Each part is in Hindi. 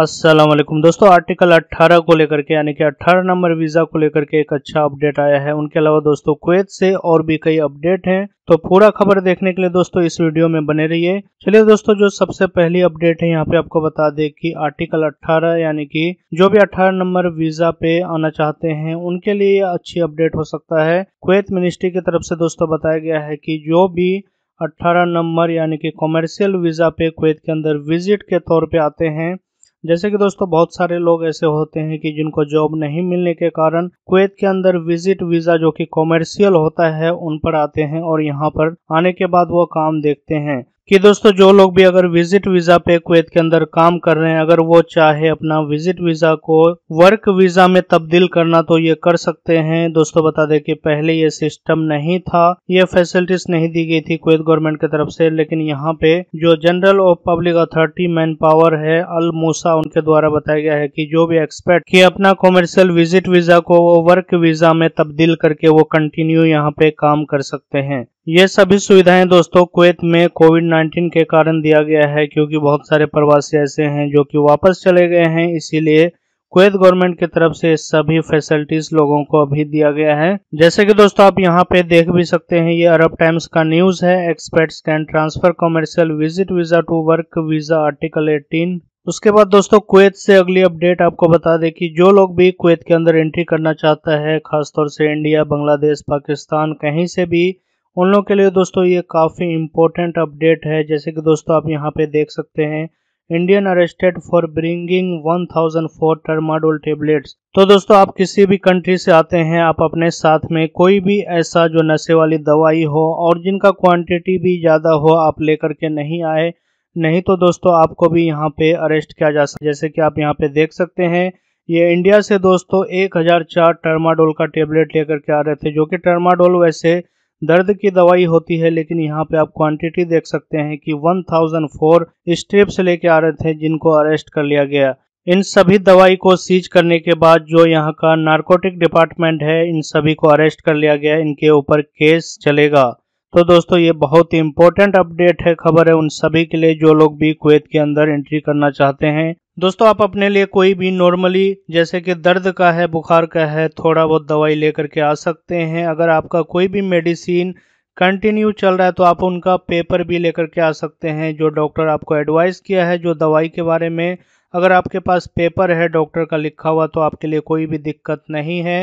असलम दोस्तों आर्टिकल 18 को लेकर के यानी कि 18 नंबर वीज़ा को लेकर के एक अच्छा अपडेट आया है उनके अलावा दोस्तों कुवैत से और भी कई अपडेट हैं तो पूरा खबर देखने के लिए दोस्तों इस वीडियो में बने रहिए चलिए दोस्तों जो सबसे पहली अपडेट है यहाँ पे आपको बता दें कि आर्टिकल 18 यानी कि जो भी 18 नंबर वीज़ा पे आना चाहते हैं उनके लिए अच्छी अपडेट हो सकता है कुवैत मिनिस्ट्री की तरफ से दोस्तों बताया गया है कि जो भी 18 नंबर यानी कि कॉमर्शियल वीज़ा पे कुवैत के अंदर विजिट के तौर पर आते हैं जैसे कि दोस्तों बहुत सारे लोग ऐसे होते हैं कि जिनको जॉब नहीं मिलने के कारण कुवैत के अंदर विजिट वीज़ा जो कि कॉमर्शियल होता है उन पर आते हैं और यहाँ पर आने के बाद वो काम देखते हैं कि दोस्तों जो लोग भी अगर विजिट वीज़ा पे कुवैत के अंदर काम कर रहे हैं अगर वो चाहे अपना विजिट वीज़ा को वर्क वीज़ा में तब्दील करना तो ये कर सकते हैं दोस्तों बता दें कि पहले ये सिस्टम नहीं था ये फैसिलिटीज नहीं दी गई थी कुवैत गवर्नमेंट की तरफ से लेकिन यहाँ पे जो जनरल और पब्लिक अथॉरिटी मैन पावर है अल मूसा उनके द्वारा बताया गया है की जो भी एक्सपर्ट कि अपना कॉमर्शियल विजिट वीज़ा को वर्क वीज़ा में तब्दील करके वो कंटिन्यू यहाँ पे काम कर सकते हैं ये सभी सुविधाएं दोस्तों कुवैत में कोविड 19 के कारण दिया गया है क्योंकि बहुत सारे प्रवासी ऐसे हैं जो कि वापस चले गए हैं इसीलिए कुवैत गवर्नमेंट की तरफ से सभी फैसिलिटीज लोगों को अभी दिया गया है जैसे कि दोस्तों आप यहाँ पे देख भी सकते हैं ये अरब टाइम्स का न्यूज है experts can transfer commercial visit visa to work visa article eighteen उसके बाद दोस्तों कुवैत से अगली अपडेट आपको बता दें कि जो लोग भी कुवैत के अंदर एंट्री करना चाहता है खासतौर से इंडिया बांग्लादेश पाकिस्तान कहीं से भी उन लोग के लिए दोस्तों ये काफ़ी इम्पोर्टेंट अपडेट है जैसे कि दोस्तों आप यहाँ पे देख सकते हैं Indian arrested for bringing 1004 tramadol tablets तो दोस्तों आप किसी भी कंट्री से आते हैं आप अपने साथ में कोई भी ऐसा जो नशे वाली दवाई हो और जिनका क्वांटिटी भी ज़्यादा हो आप लेकर के नहीं आए नहीं तो दोस्तों आपको भी यहाँ पे अरेस्ट किया जा सकता जैसे कि आप यहाँ पे देख सकते हैं ये इंडिया से दोस्तों चार टर्माडोल का टेबलेट लेकर के आ रहे थे जो कि टर्माडोल वैसे दर्द की दवाई होती है लेकिन यहाँ पे आप क्वांटिटी देख सकते हैं कि 1004 स्ट्रिप्स लेके आ रहे थे जिनको अरेस्ट कर लिया गया इन सभी दवाई को सीज करने के बाद जो यहाँ का नारकोटिक डिपार्टमेंट है इन सभी को अरेस्ट कर लिया गया इनके ऊपर केस चलेगा तो दोस्तों ये बहुत ही इंपॉर्टेंट अपडेट है खबर है उन सभी के लिए जो लोग भी कुवैत के अंदर एंट्री करना चाहते हैं दोस्तों आप अपने लिए कोई भी नॉर्मली जैसे कि दर्द का है बुखार का है थोड़ा बहुत दवाई लेकर के आ सकते हैं अगर आपका कोई भी मेडिसिन कंटिन्यू चल रहा है तो आप उनका पेपर भी लेकर के आ सकते हैं जो डॉक्टर आपको एडवाइस किया है जो दवाई के बारे में अगर आपके पास पेपर है डॉक्टर का लिखा हुआ तो आपके लिए कोई भी दिक्कत नहीं है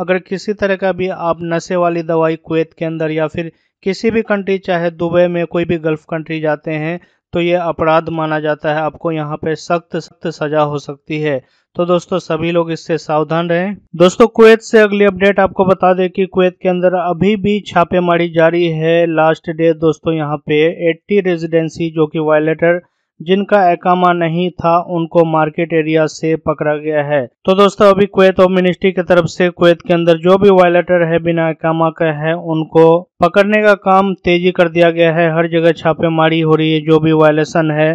अगर किसी तरह का भी आप नशे वाली दवाई कुवैत के अंदर या फिर किसी भी कंट्री चाहे दुबई में कोई भी गल्फ कंट्री जाते हैं तो ये अपराध माना जाता है आपको यहाँ पे सख्त सख्त सजा हो सकती है तो दोस्तों सभी लोग इससे सावधान रहें दोस्तों कुवैत से अगली अपडेट आपको बता दें कि कुवैत के अंदर अभी भी छापेमारी जारी है लास्ट डे दोस्तों यहाँ पे 80 रेजिडेंसी जो कि वायलेटर जिनका एकामा नहीं था उनको मार्केट एरिया से पकड़ा गया है तो दोस्तों अभी कुवैत और मिनिस्ट्री की तरफ से कुवैत के अंदर जो भी वायलेटर है बिना एकामा का है उनको पकड़ने का काम तेजी कर दिया गया है हर जगह छापेमारी हो रही है जो भी वायलेशन है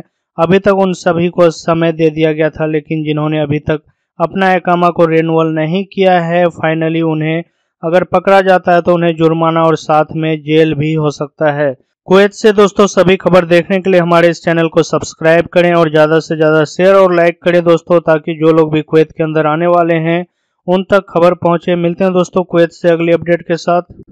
अभी तक उन सभी को समय दे दिया गया था लेकिन जिन्होंने अभी तक अपना एकामा को रेनवल नहीं किया है फाइनली उन्हें अगर पकड़ा जाता है तो उन्हें जुर्माना और साथ में जेल भी हो सकता है कुवैत से दोस्तों सभी खबर देखने के लिए हमारे इस चैनल को सब्सक्राइब करें और ज़्यादा से ज़्यादा शेयर और लाइक करें दोस्तों ताकि जो लोग भी कुवैत के अंदर आने वाले हैं उन तक खबर पहुंचे मिलते हैं दोस्तों कुवैत से अगली अपडेट के साथ